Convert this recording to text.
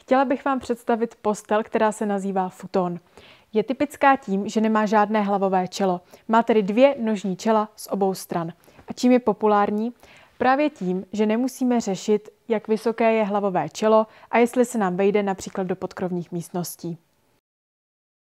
Chtěla bych vám představit postel, která se nazývá futon. Je typická tím, že nemá žádné hlavové čelo. Má tedy dvě nožní čela z obou stran. A čím je populární? Právě tím, že nemusíme řešit, jak vysoké je hlavové čelo a jestli se nám vejde například do podkrovních místností.